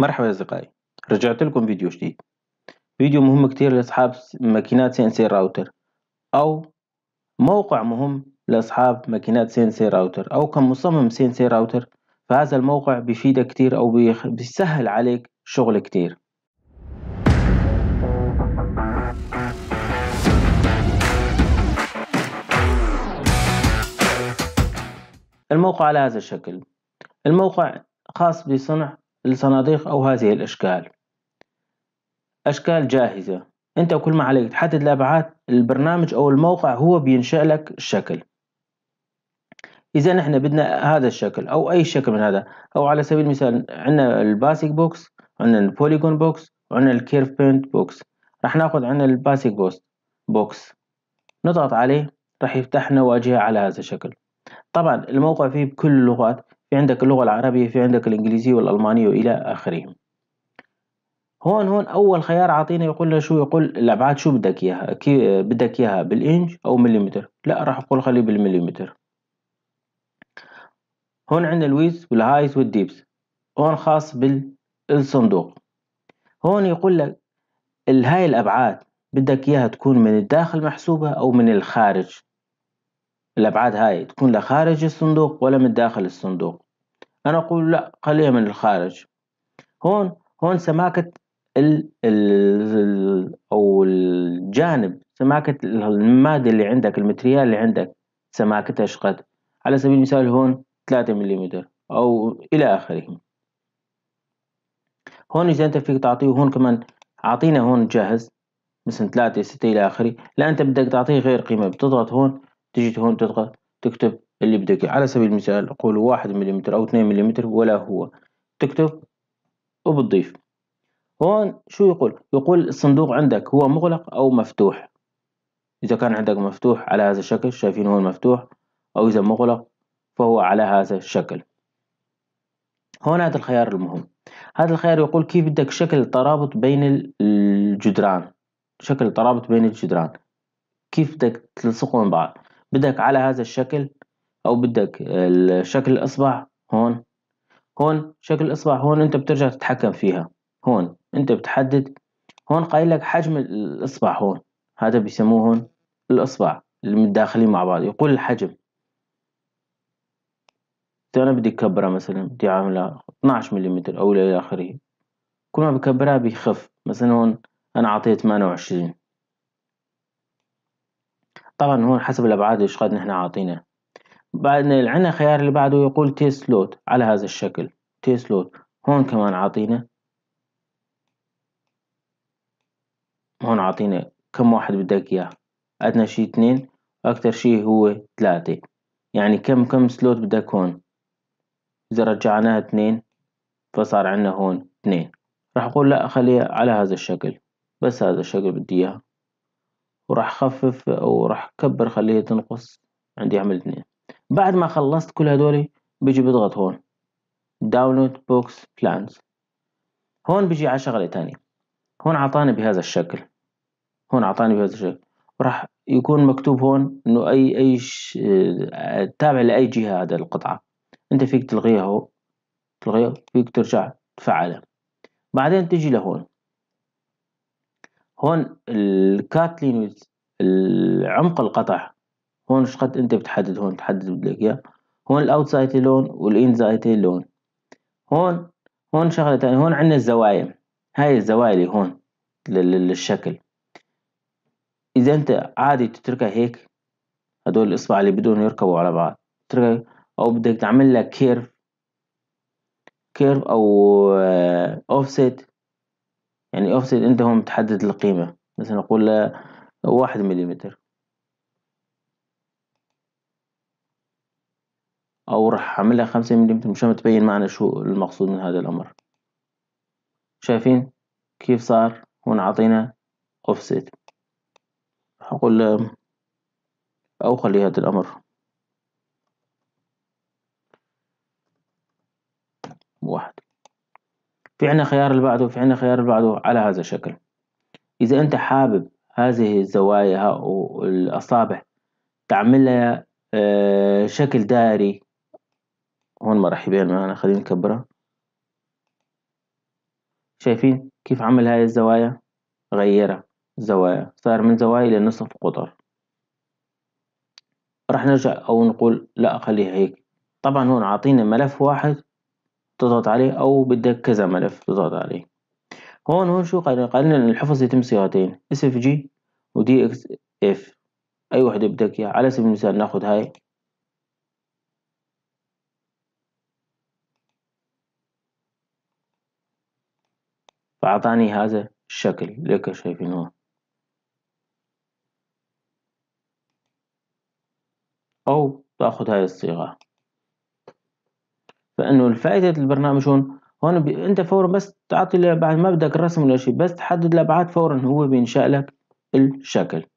مرحبا يا أصدقائي رجعت لكم فيديو جديد فيديو مهم كتير لأصحاب ماكينات سي راوتر أو موقع مهم لأصحاب ماكينات سي راوتر أو كمصمم سي راوتر فهذا الموقع بيفيدك كتير أو بيسهل عليك شغل كتير الموقع على هذا الشكل الموقع خاص بصنع الصناديق أو هذه الأشكال أشكال جاهزة أنت كل ما عليك تحدد الأبعاد البرنامج أو الموقع هو بينشأ لك الشكل إذا نحن بدنا هذا الشكل أو أي شكل من هذا أو على سبيل المثال عندنا الباسيك بوكس عندنا البوليجون بوكس وعندنا الكيرف بينت بوكس راح ناخذ عندنا الباسيك بوست بوكس نضغط عليه راح يفتح لنا واجهة على هذا الشكل طبعا الموقع فيه بكل اللغات في عندك اللغة العربية في عندك الإنجليزية والألمانية وإلى آخره هون هون أول خيار عطينا يقول له شو يقول الأبعاد شو بدك إياها كي بدك إياها بالإنج أو مليمتر لا راح أقول خليه بالمليمتر هون عندنا الويز والهايز والديبس هون خاص بالصندوق هون يقول لك هاي الأبعاد بدك إياها تكون من الداخل محسوبة أو من الخارج الأبعاد هاي تكون لا خارج الصندوق ولا من داخل الصندوق أنا أقول لا خليها من الخارج هون هون سماكة ال ال أو الجانب سماكة المادة اللي عندك المتريال اللي عندك سماكتها شقد على سبيل المثال هون 3 ملم أو إلى آخره هون إذا أنت فيك تعطيه هون كمان أعطينا هون جاهز مثلا 3 6 إلى آخره لا أنت بدك تعطيه غير قيمة بتضغط هون تجي هون تضغط تكتب اللي بدك على سبيل المثال قول واحد ملم أو اثنين ملم ولا هو تكتب وبتضيف هون شو يقول يقول الصندوق عندك هو مغلق أو مفتوح إذا كان عندك مفتوح على هذا الشكل شايفين هون مفتوح أو إذا مغلق فهو على هذا الشكل هون هذا الخيار المهم هذا الخيار يقول كيف بدك شكل الترابط بين الجدران شكل الترابط بين الجدران كيف بدك تلصقهم بعض بدك على هذا الشكل او بدك شكل الاصبع هون هون شكل الاصبع هون انت بترجع تتحكم فيها هون انت بتحدد هون قايل لك حجم الاصبع هون هذا بيسموه هون الاصبع اللي متداخلين مع بعض يقول الحجم طيب انا بدي اكبرها مثلا بدي اعملها 12 ملم او الى اخره كل ما بكبرها بيخف مثلا هون انا اعطيه 28 طبعا هو حسب الأبعاد إيش قد نحن عاطينه بعد عندنا خيار اللي بعده يقول تي سلوت على هذا الشكل تي سلوت هون كمان عاطينا هون عاطينا كم واحد بدك إياه أدنى شي اثنين اكثر شي هو ثلاثة يعني كم كم سلوت بدك هون إذا رجعناها اثنين فصار عندنا هون اثنين راح أقول لا أخليها على هذا الشكل بس هذا الشكل بدي إياه وراح خفف وراح كبر خليها تنقص عندي عمل اثنين بعد ما خلصت كل هدول بيجي بضغط هون داونلود بوكس بلانز هون بيجي على شغلة تانية هون عطاني بهذا الشكل هون عطاني بهذا الشكل راح يكون مكتوب هون انه اي اي ش... تابع لاي جهة هذا القطعة انت فيك تلغيها هو تلغيها فيك ترجع تفعلها بعدين تجي لهون هون الكاتلين العمق القطع هون ايش قد انت بتحدد هون تحدد بدك اياه هون الاوتسايتي لون والانزايتي لون هون هون شغله ثانيه هون عندنا الزوايا هاي الزوايا اللي هون للشكل اذا انت عادي تتركها هيك هدول الاصبع اللي بدون يركبوا على بعض تتركها او بدك تعمل لها كيرف كيرف او اوفسيت آه، يعني offset انت هو بتحدد القيمة مثلا نقول واحد مليمتر او راح اعملها خمسة مليمتر مشان تبين معنا شو المقصود من هذا الامر شايفين كيف صار هون عطينا offset هقول او خلي هذا الامر واحد في عنا خيار اللي بعده في عنا خيار اللي بعده على هذا الشكل إذا أنت حابب هذه الزوايا الأصابع تعملها لها آه، شكل دائري هون مرحبين معنا خلينا نكبرها شايفين كيف عمل هاي الزوايا غيرها زوايا صار من زوايا لنصف قطر راح نرجع أو نقول لا أخليها هيك طبعا هون عاطينا ملف واحد تضغط عليه أو بدك كذا ملف تضغط عليه هون هون شو قال قال لنا إن الحفظ يتم صياغتين اس اف جي ودي اكس اف أي وحدة بدك إياها على سبيل المثال ناخد هاي فأعطاني هذا الشكل لك شايفين هون أو تأخذ هاي الصيغة فانه الفائده البرنامج هون هون ب... انت فورا بس تعطي بعد ما بدك الرسم ولا شيء بس تحدد الابعاد فورا هو بينشا لك الشكل